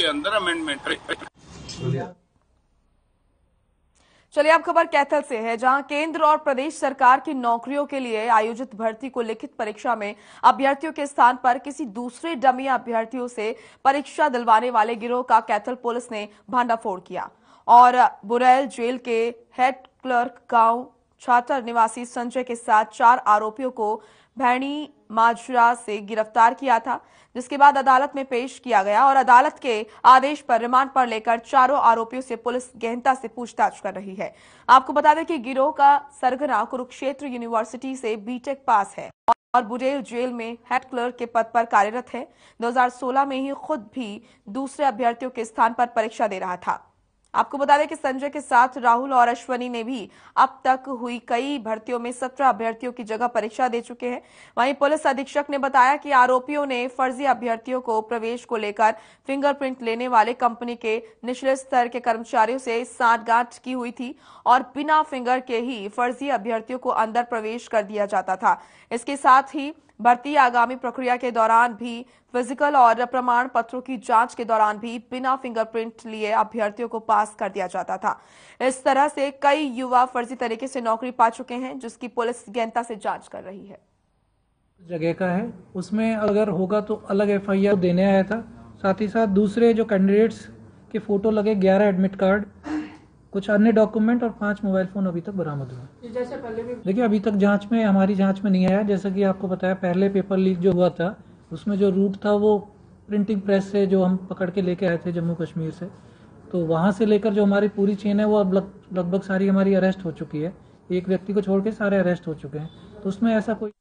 के अंदर अमेंडमेंट चलिए अब खबर कैथल से है जहां केंद्र और प्रदेश सरकार की नौकरियों के लिए आयोजित भर्ती को लिखित परीक्षा में अभ्यर्थियों के स्थान पर किसी दूसरे डमी अभ्यर्थियों से परीक्षा दिलवाने वाले गिरोह का कैथल पुलिस ने भांडाफोड़ किया और बुरैल जेल के हेड क्लर्क गांव छात्र निवासी संजय के साथ चार आरोपियों को भैणी माजरा से गिरफ्तार किया था जिसके बाद अदालत में पेश किया गया और अदालत के आदेश पर रिमांड पर लेकर चारों आरोपियों से पुलिस गहनता से पूछताछ कर रही है आपको बता दें कि गिरोह का सरगना कुरुक्षेत्र यूनिवर्सिटी से बीटेक पास है और बुरेल जेल में हेड क्लर्क के पद पर कार्यरत है 2016 में ही खुद भी दूसरे अभ्यर्थियों के स्थान पर परीक्षा दे रहा था आपको बता दें कि संजय के साथ राहुल और अश्वनी ने भी अब तक हुई कई भर्तियों में सत्रह अभ्यर्थियों की जगह परीक्षा दे चुके हैं वहीं पुलिस अधीक्षक ने बताया कि आरोपियों ने फर्जी अभ्यर्थियों को प्रवेश को लेकर फिंगरप्रिंट लेने वाले कंपनी के निचले स्तर के कर्मचारियों से सांठगांठ की हुई थी और बिना फिंगर के ही फर्जी अभ्यर्थियों को अंदर प्रवेश कर दिया जाता था इसके साथ ही भर्ती आगामी प्रक्रिया के दौरान भी फिजिकल और प्रमाण पत्रों की जांच के दौरान भी बिना फिंगरप्रिंट लिए अभ्यर्थियों को पास कर दिया जाता था इस तरह से कई युवा फर्जी तरीके से नौकरी पा चुके हैं जिसकी पुलिस गहनता से जांच कर रही है जगह का है उसमें अगर होगा तो अलग एफ देने आया था साथ ही साथ दूसरे जो कैंडिडेट्स के फोटो लगे ग्यारह एडमिट कार्ड कुछ अन्य डॉक्यूमेंट और पांच मोबाइल फोन अभी तक बरामद हुए जैसे पहले भी देखिए अभी तक जांच में हमारी जांच में नहीं आया जैसा कि आपको बताया पहले पेपर लीक जो हुआ था उसमें जो रूट था वो प्रिंटिंग प्रेस से जो हम पकड़ के लेके आए थे जम्मू कश्मीर से तो वहाँ से लेकर जो हमारी पूरी चेन है वो अब लगभग लग सारी हमारी अरेस्ट हो चुकी है एक व्यक्ति को छोड़ के सारे अरेस्ट हो चुके हैं तो उसमें ऐसा कोई